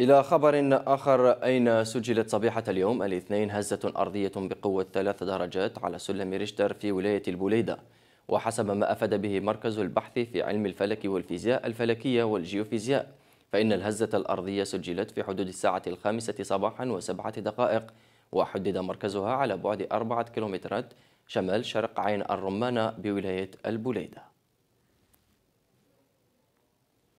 إلى خبر آخر أين سجلت صبيحة اليوم الاثنين هزة أرضية بقوة ثلاث درجات على سلم ريشتر في ولاية البوليدة وحسب ما أفاد به مركز البحث في علم الفلك والفيزياء الفلكية والجيوفيزياء فإن الهزة الأرضية سجلت في حدود الساعة الخامسة صباحا وسبعة دقائق وحدد مركزها على بعد أربعة كيلومترات شمال شرق عين الرمانة بولاية البوليدة